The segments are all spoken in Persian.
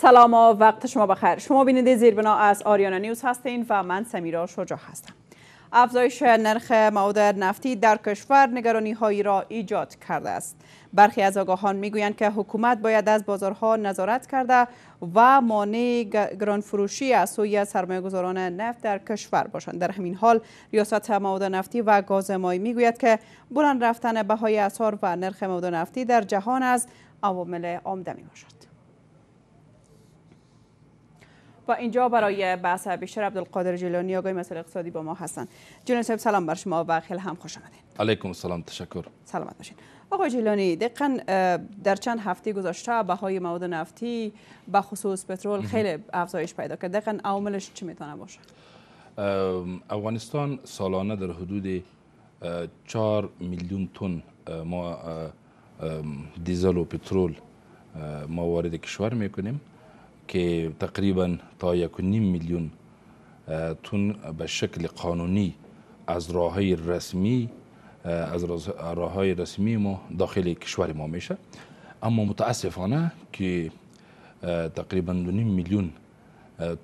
سلام و وقت شما بخیر شما بیننده زیربنا از آریانا نیوز هستین و من سمیرا شجاع هستم افزایش نرخ مواد نفتی در کشور نگرانی هایی را ایجاد کرده است برخی از آگاهان میگویند که حکومت باید از بازارها نظارت کرده و مانع گرانفروشی از سوی گذاران نفت در کشور باشند در همین حال ریاست مواد نفتی و گاز مایی میگوید که بلند رفتن بهای اسعار و نرخ مواد نفتی در جهان از عوامل عمده میباشد و اینجا برای بحث بیشتر عبدالقادر جیلانی آقای مسئله اقتصادی با ما هستند جناب صاحب سلام بر شما و خیلی هم خوش آمدید علیکم سلام تشکر سلامت باشین آقای جیلانی دقیقا در چند هفته گذشته بهای مواد نفتی به خصوص پترول خیلی افزایش پیدا کرد دقیقا عواملش چی میتونه باشه افغانستان سالانه در حدود 4 میلیون تن ما دیزل و پترول ما وارد کشور میکنیم که تقریبا تا یک نیم میلیون تون به شکل قانونی از راه رسمی از راه رسمی ما داخل کشور ما میشه اما متاسفانه که تقریبا دو نیم میلیون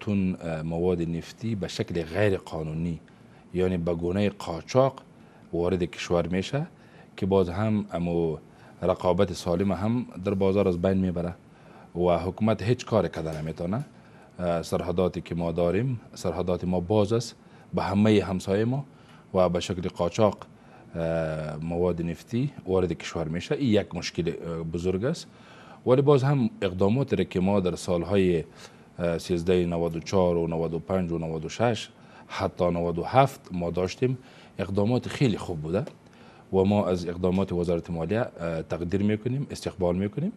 تون مواد نفتی به شکل غیر قانونی یعنی به گونه قاچاق وارد کشور میشه که باز هم امو رقابت سالم هم در بازار از بین میبره و حکومت هیچ کاری کرده نمیتونه سرحداتی که ما داریم سرحدات ما باز است به همه همسایه ما و به شکل قاچاق مواد نفتی وارد کشور میشه این یک مشکل بزرگ است ولی باز هم اقداماتی را که ما در سالهای 13 94 و 95 و 96 حتی 97 ما داشتیم اقدامات خیلی خوب بوده و ما از اقدامات وزارت مالیه تقدیر میکنیم استقبال میکنیم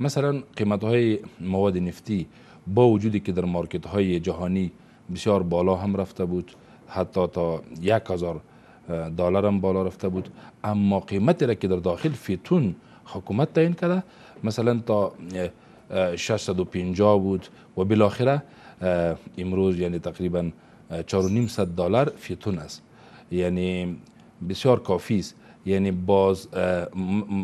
مثلا قیمت های مواد نفتی با وجودی که در مارکت های جهانی بسیار بالا هم رفته بود حتی تا یک هزار دلار هم بالا رفته بود اما قیمتی را که در داخل فیتون حکومت تعیین کرده مثلا تا 650 بود و بالاخره امروز یعنی تقریبا 4.5 دلار فیتون است یعنی بسیار کافی است یعنی باز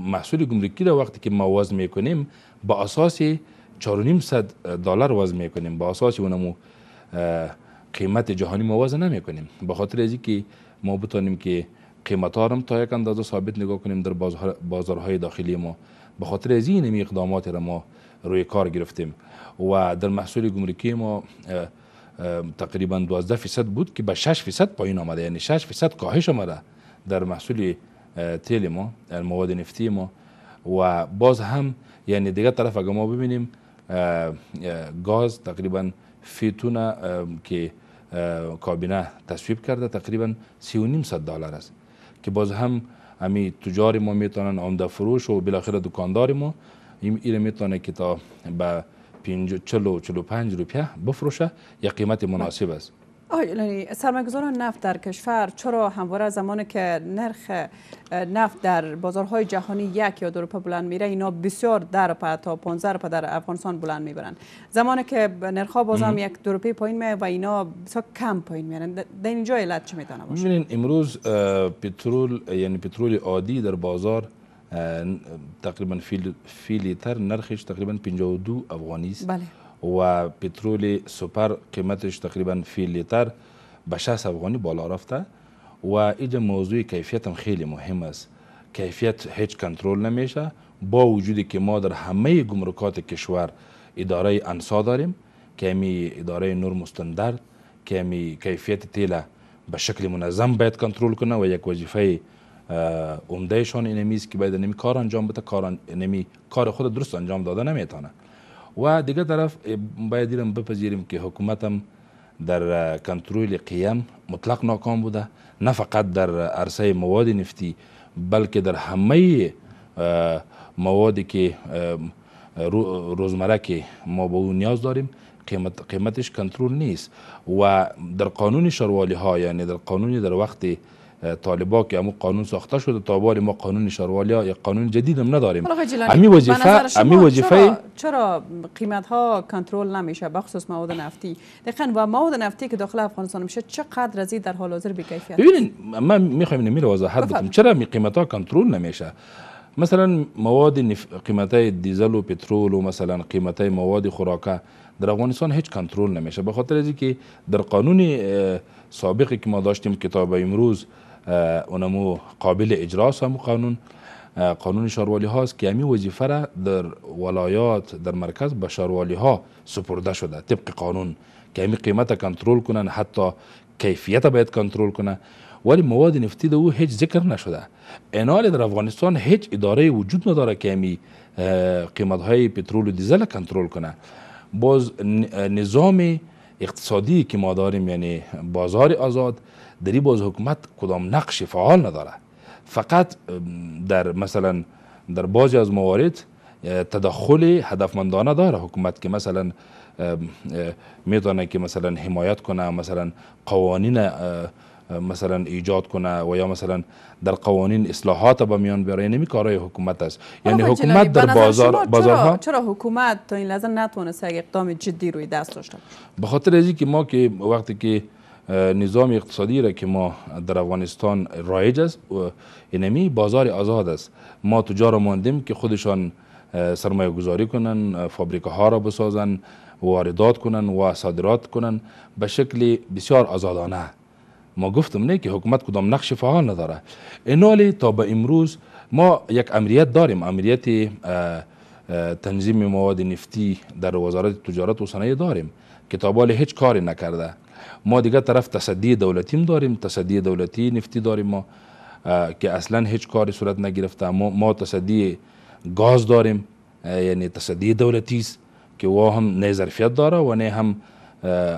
محصول گمرکی را وقتی که ما وزن میکنیم با اساس 4.5 صد دلار وزن میکنیم با اساس اونمو قیمت جهانی ما وزن نمیکنیم به خاطر از که ما بتانیم که قیمت ها تا یک اندازه ثابت نگاه کنیم در بازارهای داخلی ما به خاطر از این اقدامات را ما روی کار گرفتیم و در محصول گمرکی ما تقریبا 12 فیصد بود که به 6 فیصد پایین آمده یعنی 6 فیصد کاهش آمده در محصول تیل ما مواد نفتی ما و باز هم یعنی دیگه طرف اگر ما ببینیم گاز تقریبا فیتونه که کابینه تصویب کرده تقریبا نیم صد دلار است که باز هم امی تجار ما میتونن عمده فروش و بالاخره دکاندار ما این میتونه که تا به 40 45 روپیه بفروشه یا قیمت مناسب است سرمایه یعنی سرمایه‌گذاران نفت در کشور چرا همواره زمانی که نرخ نفت در بازارهای جهانی یک یا دو بلند میره اینا بسیار در روپه تا 15 روپه در افغانستان بلند میبرن زمانی که نرخ ها بازم یک دو پایین میره و اینا بسیار کم پایین میرن یعنی در اینجا علت چه میتونه باشه ببینین امروز پترول یعنی پترول عادی در بازار تقریبا فیلیتر نرخش تقریبا 52 افغانی است بله و پترول سپر قیمتش تقریبا فی لیتر به 60 افغانی بالا رفته و اینجا موضوع کیفیت هم خیلی مهم است کیفیت هیچ کنترل نمیشه با وجودی که ما در همه گمرکات کشور اداره انسا داریم که اداره نور استاندارد که امی کیفیت تیله به شکل منظم باید کنترل کنه و یک وظیفه عمدهشان اینمی که باید نمی کار انجام بده کار نمی کار خود درست انجام داده نمیتونه و دیگه طرف باید دیرم بپذیریم که حکومت در کنترل قیم مطلق ناکام بوده نه فقط در عرصه مواد نفتی بلکه در همه موادی که روزمره که ما به اون نیاز داریم قیمت قیمتش کنترل نیست و در قانون شروالی ها یعنی در قانون در وقت طالبا که امو قانون ساخته شده تا بار ما قانون ها یا قانون جدید هم نداریم خب، امی وظیفه امی وظیفه چرا, قیمت ها کنترل نمیشه بخصوص مواد نفتی دقیقاً و مواد نفتی که داخل افغانستان میشه چقدر از در حال حاضر بی ببین ببینید من میخوایم اینو میره وضاحت بدم چرا می قیمت ها کنترل نمیشه مثلا مواد نف... قیمت های دیزل و پترول و مثلا قیمت های مواد خوراکه در افغانستان هیچ کنترل نمیشه به خاطر اینکه در قانون سابقی که ما داشتیم کتاب امروز اونمو قابل اجراست هم قانون قانون شاروالی هاست که همین وظیفه را در ولایات در مرکز به شاروالی ها سپرده شده طبق قانون که همین قیمت کنترل کنن حتی کیفیت باید کنترل کنه ولی مواد نفتی در او هیچ ذکر نشده اینال در افغانستان هیچ اداره وجود نداره که همی قیمت های پترول و دیزل کنترل کنه باز نظام اقتصادی که ما داریم یعنی بازار آزاد در باز حکومت کدام نقش فعال نداره فقط در مثلا در بعضی از موارد تدخل هدفمندانه داره حکومت که مثلا میتونه که مثلا حمایت کنه مثلا قوانین مثلا ایجاد کنه و یا مثلا در قوانین اصلاحات به میان بیاره یعنی کارهای حکومت است یعنی خب حکومت در بازار بازارها چرا, حکومت تا این لحظه نتونسته اقدام جدی روی دست داشته به خاطر اینکه که ما که وقتی که نظام اقتصادی را که ما در افغانستان رایج است اینمی بازار آزاد است ما تجار ماندیم که خودشان سرمایه گذاری کنن فابریکه ها را بسازن واردات کنن و صادرات کنند به شکل بسیار آزادانه ما گفتم نه که حکومت کدام نقش فعال نداره اینالی تا به امروز ما یک امریت داریم امریت تنظیم مواد نفتی در وزارت تجارت و صنایع داریم که تا هیچ کاری نکرده ما دیگه طرف تصدی دولتیم داریم تصدی دولتی نفتی داریم ما که اصلا هیچ کاری صورت نگرفته ما, ما تصدی گاز داریم یعنی تصدی دولتی است که و هم نه ظرفیت داره و نه هم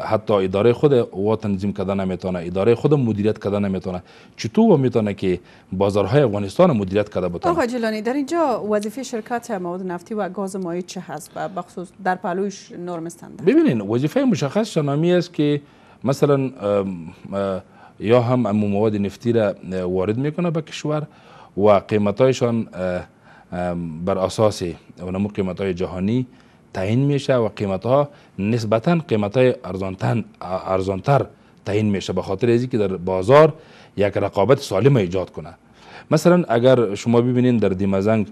حتی اداره خود و تنظیم کرده نمیتونه اداره خود مدیریت کرده نمیتونه چطور و میتونه که بازارهای افغانستان مدیریت کرده بتونه آقا جلانی در اینجا وظیفه شرکت مواد نفتی و گاز مایع چه هست و بخصوص در پلوش نرم استاندارد ببینین وظیفه مشخص شنامی است که مثلا یا هم امو مواد نفتی را وارد میکنه به کشور و قیمتایشان بر اساس اونمو قیمتای جهانی تعیین میشه و قیمت نسبتا قیمت های ارزانتر تعیین میشه به خاطر ازی که در بازار یک رقابت سالم ایجاد کنه مثلا اگر شما ببینین در دیمزنگ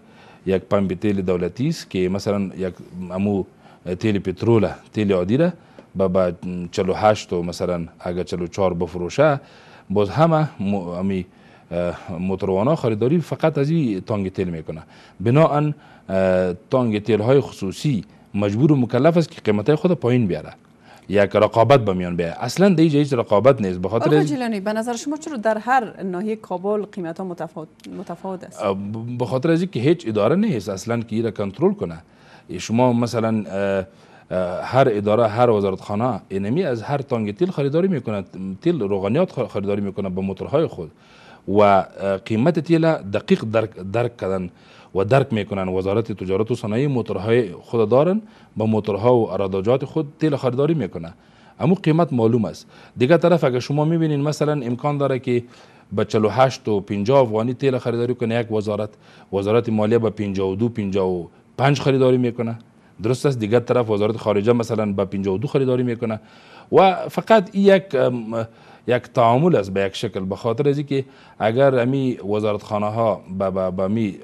یک پمپ تیل دولتی است که مثلا یک امو تیل پترول تیل عادی بابا چلو 48 و مثلا اگر 44 بفروشه باز همه امی موتوروانا خریداری فقط از این تانگ تیل میکنه بناهن تانگ تیل های خصوصی مجبور و مکلف است که قیمت خود پایین بیاره یک رقابت به میان بیاره اصلا در اینجا هیچ رقابت نیست به خاطر جیلانی به نظر شما چرا در هر ناحیه کابل قیمت ها متفاوت, متفاوت است به خاطر از اینکه هیچ اداره نیست اصلا که را کنترل کنه شما مثلا هر اداره هر وزارتخانه اینمی از هر تانگ تیل خریداری میکنه تیل روغنیات خریداری میکنه به موتورهای خود و قیمت تیل دقیق درک, درک کردن و درک میکنن وزارت تجارت و صنایع موتورهای خود دارن با موتورها و اراداجات خود تیل خریداری میکنه اما قیمت معلوم است دیگه طرف اگر شما میبینین مثلا امکان داره که به 48 و 50 افغانی تیل خریداری کنه یک وزارت وزارت مالیه به 52 55 خریداری میکنه درست است دیگر طرف وزارت خارجه مثلا به 52 خریداری میکنه و فقط یک یک تعامل است به یک شکل به خاطر از که اگر امی وزارتخانه ها به با می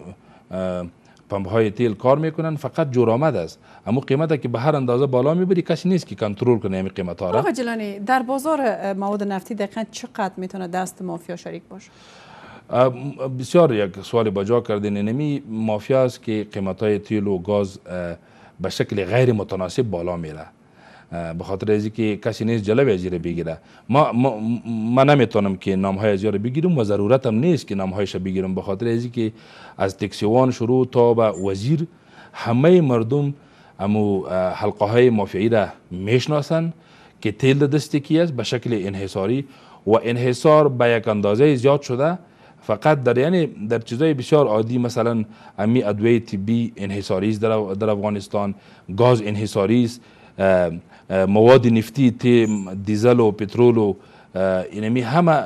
پمپ های تیل کار میکنن فقط جرامت است اما قیمت که به هر اندازه بالا میبری کسی نیست که کنترل کنه این قیمت ها را جلانی در بازار مواد نفتی دقیقا چقدر میتونه دست مافیا شریک باشه بسیار یک سوال بجا کردین نمی یعنی مافیا است که قیمت های تیل و گاز به شکل غیر متناسب بالا میره به خاطر از که کسی نیست جلب از رو بگیره ما, ما, نمیتونم که نام های از رو بگیرم و ضرورتم نیست که نام هایش بگیرم به خاطر از که از تکسیوان شروع تا به وزیر همه مردم امو حلقه های مافیایی را میشناسن که تیل دستی کی است به شکل انحصاری و انحصار به یک اندازه زیاد شده فقط در یعنی در چیزای بسیار عادی مثلا امی ادویه طبی انحصاری است در, در افغانستان گاز انحصاری است مواد نفتی تی دیزل و پترول و اینمی همه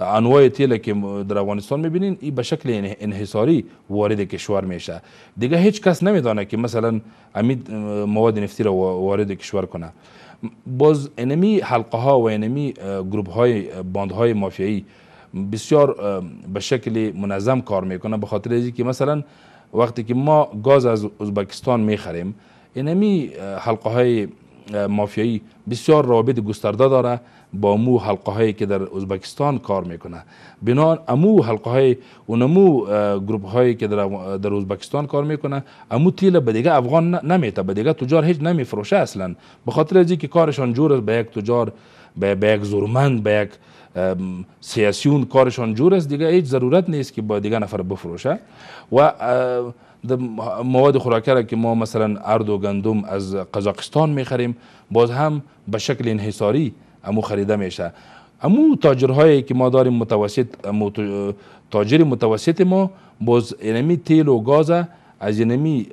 انواع تیل که در افغانستان میبینین این به شکل انحصاری وارد کشور میشه دیگه هیچ کس نمیدانه که مثلا امید مواد نفتی را وارد کشور کنه باز انمی حلقه ها و انمی گروپ های باند های مافیایی بسیار به شکل منظم کار میکنه به خاطر اینکه مثلا وقتی که ما گاز از ازبکستان میخریم اینمی حلقه های مافیایی بسیار رابط گسترده داره با مو حلقه هایی که در ازبکستان کار میکنه بنا امو حلقه های اونمو گروپ هایی که در, در ازبکستان کار میکنه امو تیله به دیگه افغان نمیته به دیگه تجار هیچ نمیفروشه اصلا به خاطر اینکه که کارشان جور به یک تجار به یک زورمند به یک سیاسیون کارشان جور است دیگه هیچ ضرورت نیست که با دیگه نفر بفروشه و مواد خوراکی را که ما مثلا ارد و گندم از قزاقستان میخریم باز هم به شکل انحصاری امو خریده میشه امو تاجرهایی که ما داریم متوسط تاجر متوسط ما باز اینمی تیل و گاز اجنبی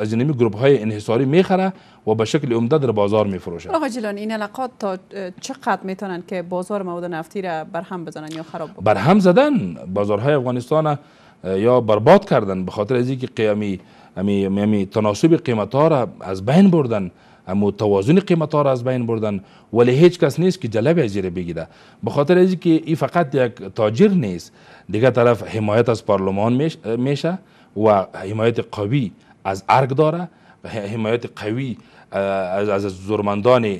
اجنبی گروپ های انحصاری میخره و به شکل عمده در بازار میفروشه آقا این علاقات تا چقدر میتونن که بازار مواد نفتی را برهم بزنن یا خراب بکنن برهم زدن بازارهای افغانستان یا برباد کردن به خاطر از اینکه قیامی امی, امی تناسب قیمت ها را از بین بردن اما توازن قیمت ها را از بین بردن ولی هیچ کس نیست که جلب زیر بگیره به خاطر از که این فقط یک تاجر نیست دیگه طرف حمایت از پارلمان میشه و حمایت قوی از ارگ داره حمایت قوی از زرمندان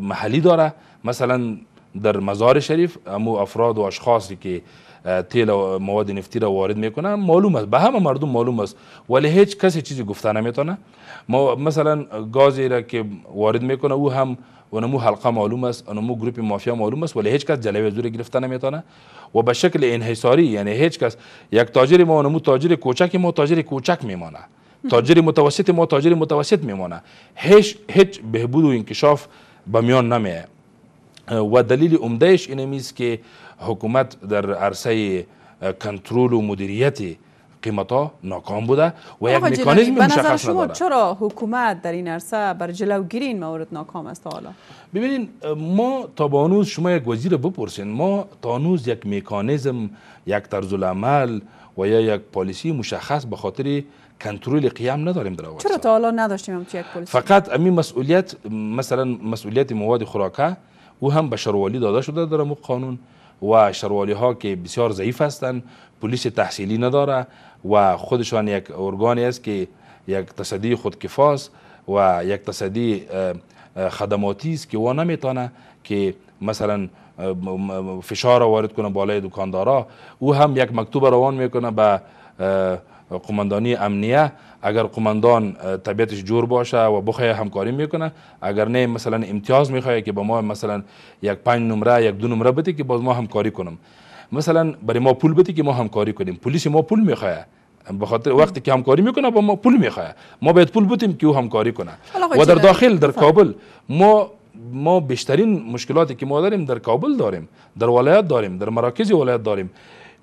محلی داره مثلا در مزار شریف امو افراد و اشخاصی که تیل و مواد نفتی را وارد میکنن معلوم است به همه مردم معلوم است ولی هیچ کسی چیزی گفته نمیتونه ما مثلا گازی را که وارد میکنه او هم اونمو حلقه معلوم است اونمو گروپ مافیا معلوم است ولی هیچ کس جلوی زور گرفته نمیتونه و به شکل انحصاری یعنی هیچ کس یک تاجر ما اونمو تاجر کوچک ما تاجر کوچک میمانه تاجر متوسط ما تاجر متوسط میمانه هیچ هیچ بهبود و انکشاف به میان نمیه و دلیل عمدهش اینمیست که حکومت در عرصه کنترل و مدیریت قیمتا ناکام بوده و یک مکانیزم مشخص نداره شما چرا حکومت در این عرصه بر جلوگیری این موارد ناکام است حالا ببینید ما تا بانوز شما یک وزیر بپرسین ما تا یک مکانیزم یک طرز عمل و یا یک پالیسی مشخص به خاطر کنترل قیام نداریم در چرا تا حالا نداشتیم یک پالیسی فقط امی مسئولیت مثلا مسئولیت مواد خوراکه او هم به داده شده در قانون و شروالی ها که بسیار ضعیف هستند پلیس تحصیلی نداره و خودشان یک ارگانی است که یک تصدی خودکفاست و یک تصدی خدماتی است که وا نمیتونه که مثلا فشار وارد کنه بالای دکاندارا او هم یک مکتوب روان میکنه به قماندانی امنیه اگر قماندان طبیعتش جور باشه و بخواه همکاری میکنه اگر نه مثلا امتیاز میخواه که با ما مثلا یک پنج نمره یک دو نمره بده که با ما همکاری کنم مثلا برای ما پول بده که ما همکاری کنیم پلیس ما پول میخواه به خاطر وقتی که همکاری میکنه با ما پول میخوایه ما باید پول بودیم که او همکاری کنه خب و در داخل در کابل ما ما بیشترین مشکلاتی که ما داریم در کابل داریم در ولایت داریم در مراکز ولایت داریم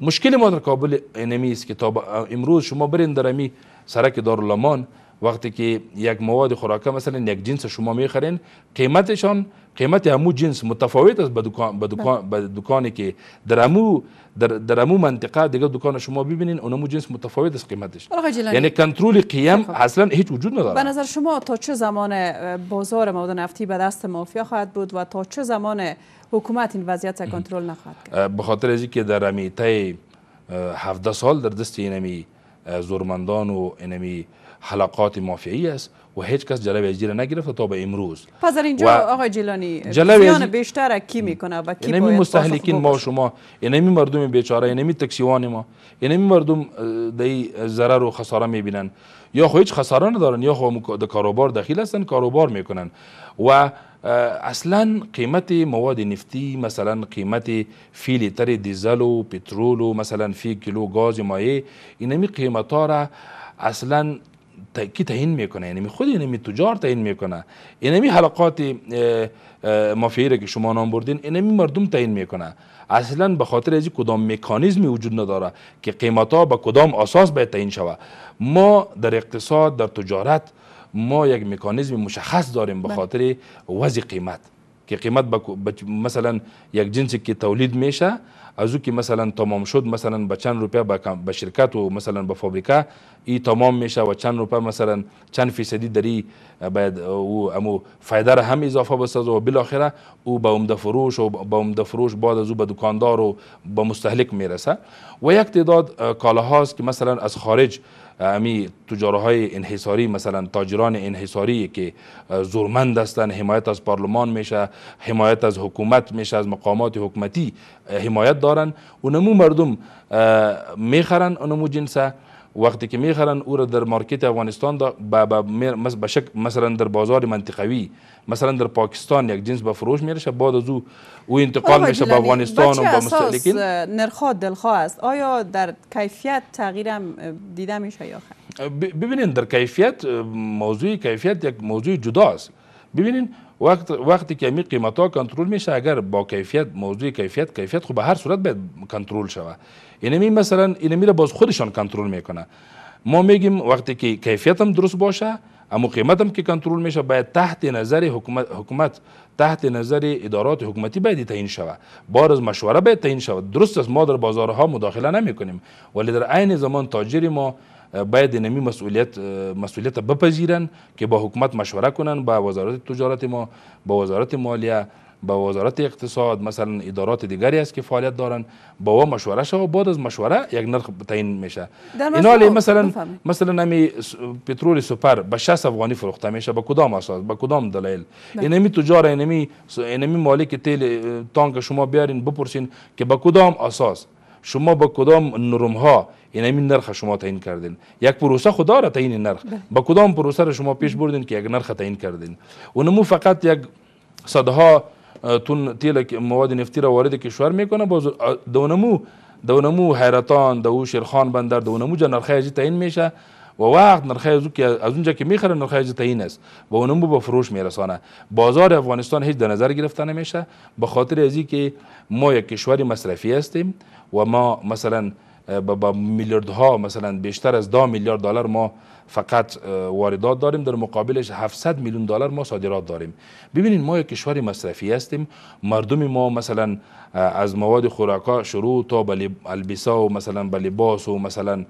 مشکل ما در قابل انمی است که تا امروز شما برین در سرک دارالامان وقتی که یک مواد خوراکه مثلا یک جنس شما میخرین قیمتشان قیمت همو جنس متفاوت است به دکان به دکان به دکانی که در امو در, در منطقه دیگه دکان شما ببینین اونمو جنس متفاوت است قیمتش یعنی کنترل قیم خب. اصلا هیچ وجود نداره به نظر شما تا چه زمان بازار مواد نفتی به دست مافیا خواهد بود و تا چه زمان حکومت این وضعیت را کنترل نخواهد کرد به خاطر اینکه در امیتای 17 سال در دست اینمی زورمندان و اینمی حلقات مافیایی است و هیچ کس جلوی از را نگرفت تا به امروز پس در اینجا آقای جیلانی جلوی بیشتر کی میکنه و کی یعنی باید مستهلکین ما شما اینمی یعنی مردم بیچاره اینمی یعنی تکسیوان ما اینمی مردم دای ضرر و خساره میبینن یا خو هیچ خساره ندارن یا خو در کاروبار دخیل هستن کاروبار میکنن و اصلا قیمت مواد نفتی مثلا قیمت فیلی لیتر دیزل و پترول و مثلا فی کیلو گاز مایع اینمی قیمت ها را اصلا کی تعیین میکنه یعنی خود اینمی تجار تعیین میکنه اینمی یعنی حلقات مافیایی که شما نام بردین اینمی یعنی مردم تعیین میکنه اصلا به خاطر از کدام مکانیزم وجود نداره که قیمت ها به کدام اساس باید تعیین شوه ما در اقتصاد در تجارت ما یک مکانیزم مشخص داریم به بله. خاطر وضع قیمت که قیمت مثلا یک جنسی که تولید میشه از او که مثلا تمام شد مثلا به چند روپیه به شرکت و مثلا به فابریکه ای تمام میشه و چند روپه مثلا چند فیصدی در ای باید او امو فایده را هم اضافه بسازه و بالاخره او به با عمده فروش و به عمده فروش بعد از او به دکاندار و به مستهلک میرسه و یک تعداد کالاهاست که مثلا از خارج امی تجاره های انحصاری مثلا تاجران انحصاری که زورمند هستند حمایت از پارلمان میشه حمایت از حکومت میشه از مقامات حکومتی حمایت دارن اونمو مردم میخرن اونمو جنسه وقتی که میخرن او را در مارکت افغانستان دا با, با بشک مثلا در بازار منطقوی مثلا در پاکستان یک جنس به فروش میرشه بعد از او انتقال میشه به افغانستان و به مستهلکین نرخ دلخواه است آیا در کیفیت تغییرم دیده میشه یا خیر ببینید در کیفیت موضوع کیفیت یک موضوع جداست ببینید وقت وقتی که می قیمتا کنترل میشه اگر با کیفیت موضوع کیفیت کیفیت خب به هر صورت باید کنترل شوه اینمی یعنی مثلا اینمی یعنی را باز خودشان کنترل میکنه ما میگیم وقتی که کیفیت هم درست باشه اما قیمت هم که کنترل میشه باید تحت نظر حکومت, حکومت تحت نظر ادارات حکومتی باید تعیین شوه بار از مشوره باید تعیین شود درست است ما در بازارها مداخله نمی کنیم ولی در عین زمان تاجر ما باید نمی مسئولیت مسئولیت بپذیرن که با حکومت مشوره کنن با وزارت تجارت ما با وزارت مالیه با وزارت اقتصاد مثلا ادارات دیگری است که فعالیت دارن با و مشوره شو بعد از مشوره یک نرخ تعیین میشه اینا مثلا مثلا نمی پترول سوپر به 60 افغانی فروخته میشه با کدام اساس با کدام دلیل بله. اینمی تجار نمی مالی مالک تیل تانک شما بیارین بپرسین که با کدام اساس شما با کدام نرم ها این یعنی همین نرخ شما تعیین کردین یک پروسه خدا را تعیین نرخ بله. با کدام پروسه را شما پیش بردین که یک نرخ تعیین کردین اونمو فقط یک صدها تون تیل مواد نفتی را وارد کشور میکنه باز دونمو دونمو حیرتان دو شیرخان بندر دونمو جا نرخی تعیین میشه و وقت نرخ از, که از اونجا که میخره نرخ از است و اونم به فروش میرسانه بازار افغانستان هیچ در نظر گرفته نمیشه به خاطر ازی که ما یک کشور مصرفی هستیم و ما مثلا با میلیاردها مثلا بیشتر از دو میلیارد دلار ما فقط واردات داریم در مقابلش 700 میلیون دلار ما صادرات داریم ببینید ما یک کشور مصرفی هستیم مردم ما مثلا از مواد خوراکا شروع تا به البسا و مثلا به لباس و مثلا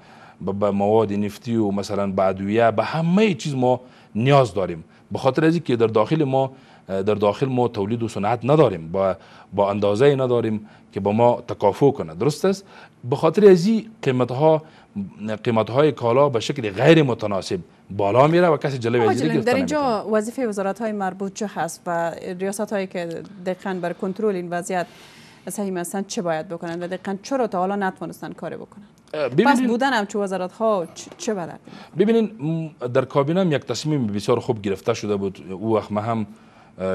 به مواد نفتی و مثلا به ادویه به همه چیز ما نیاز داریم به خاطر از که در داخل ما در داخل ما تولید و صنعت نداریم با با اندازه نداریم که با ما تکافو کنه درست است به خاطر از این قیمت ها های کالا به شکل غیر متناسب بالا میره و کسی جلوی در اینجا وظیفه وزارت های مربوط چه هست و ریاست هایی که دقیقا بر کنترل این وضعیت صحیح هستند چه باید بکنن؟ و دقیقا چرا تا حالا کاری کار بکنند پس بودن هم چه وزارت ها چه برد ببینین در کابینه هم یک تصمیم بسیار خوب گرفته شده بود او وقت هم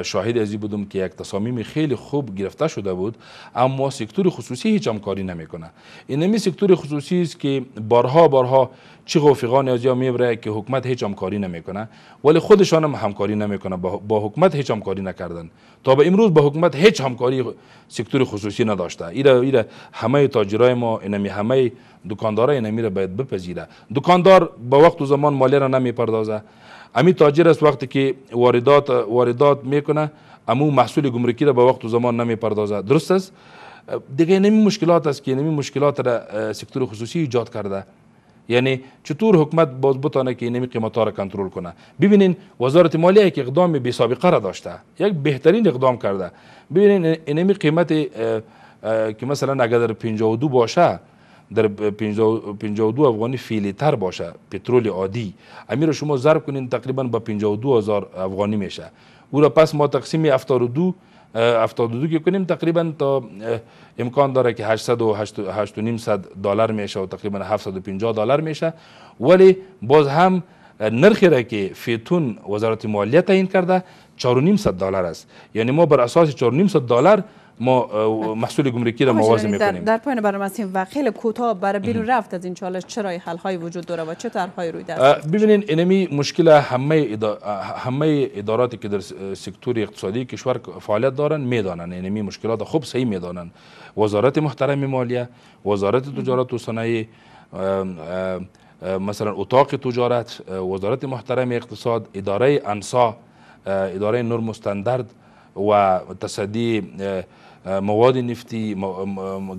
شاهد ازی بودم که یک تصامیم خیلی خوب گرفته شده بود اما سکتور خصوصی هیچ کاری نمیکنه این نمی سکتور خصوصی است که بارها بارها چی رفیقان از یا میبره که حکمت هیچ همکاری نمیکنه ولی خودشان هم همکاری نمیکنه با حکمت هیچ همکاری نکردن تا به امروز با حکمت هیچ همکاری سکتور خصوصی نداشته ایره ایره همه تاجرای ما اینمی همه دکاندارا اینمی را باید بپذیره دکاندار با وقت و زمان مالیه را نمیپردازه امی تاجر است وقتی که واردات واردات میکنه امو محصول گمرکی را با وقت و زمان نمیپردازه درست است دیگه نمی مشکلات است که نمی مشکلات را سکتور خصوصی ایجاد کرده یعنی چطور حکومت باز بتانه که اینمی قیمت ها را کنترل کنه ببینین وزارت مالیه که اقدام بی سابقه را داشته یک بهترین اقدام کرده ببینین اینمی قیمت که مثلا اگر در 52 باشه در 52 افغانی فیلیتر باشه پترول عادی امیر شما ضرب کنین تقریبا به 52 هزار افغانی میشه او را پس ما تقسیم 72 72 که کنیم تقریبا تا امکان داره که 800 دلار میشه و تقریبا 750 دلار میشه ولی باز هم نرخی را که فیتون وزارت مالیه تعیین کرده 4500 دلار است یعنی ما بر اساس 4500 دلار ما محصول گمرکی را موازی میکنیم در, در پایان برنامه هستیم و خیلی کوتاه برای بیرون رفت از این چالش چرا حل های وجود داره و چه طرحهایی روی دست ببینین اینمی مشکل همه همه اداراتی که در سکتور اقتصادی کشور فعالیت دارن میدانن اینمی مشکلات خوب صحیح میدانن وزارت محترم مالیه وزارت تجارت و صنایع مثلا اتاق تجارت وزارت محترم اقتصاد اداره انسا اداره نور مستندرد و تصدی مواد نفتی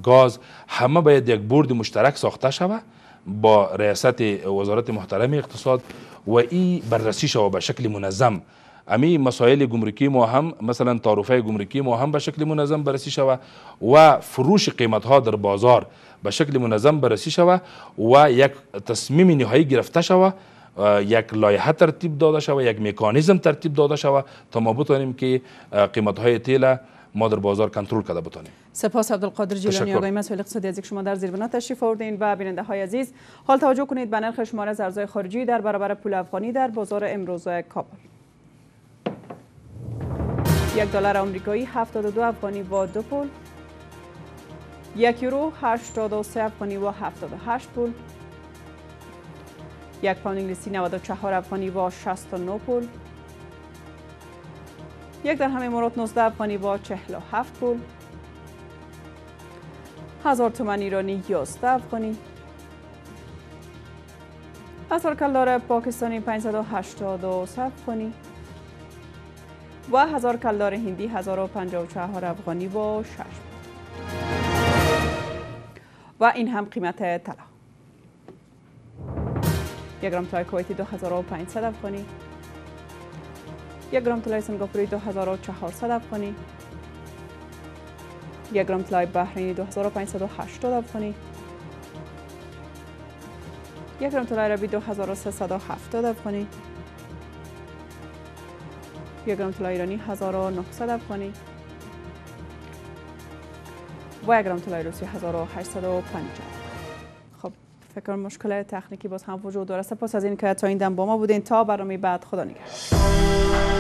گاز همه باید یک برد مشترک ساخته شود با ریاست وزارت محترم اقتصاد و ای بررسی شود به شکل منظم امی مسائل گمرکی ما هم مثلا تعرفه گمرکی ما هم به شکل منظم بررسی شود و فروش قیمت ها در بازار به شکل منظم بررسی شود و یک تصمیم نهایی گرفته شود یک لایحه ترتیب داده شود یک مکانیزم ترتیب داده شود تا ما بتوانیم که قیمت های تیل ما در بازار کنترل کرده بتانیم سپاس عبدالقادر جیلانی آقای مسئول اقتصادی از شما در زیربنا تشریف آوردین و بیننده های عزیز حال توجه کنید به نرخ شماره ارزهای خارجی در برابر پول افغانی در بازار امروز کابل یک دلار آمریکایی 72 افغانی با دو پول یک یورو 83 افغانی و 78 پول یک پوند انگلیسی 94 افغانی با 69 پول یک درهم امارات 19 افغانی با 47 پول هزار تومن ایرانی 11 افغانی هزار کلدار پاکستانی 583 افغانی و هزار کلدار هندی 1054 افغانی با 6 و این هم قیمت طلا یک گرم طلای کویتی 2500 افغانی یک گرم طلای سنگاپوری 2400 افغانی یک گرم طلای بحرینی 2580 افغانی یک گرم طلای عربی 2370 افغانی یک گرم طلای ایرانی 1900 افغانی و یک گرم طلای روسی 1850 فکر مشکل تخنیکی باز هم وجود داره سپاس از این تا این دم با ما بودین تا برنامه بعد خدا نگهدار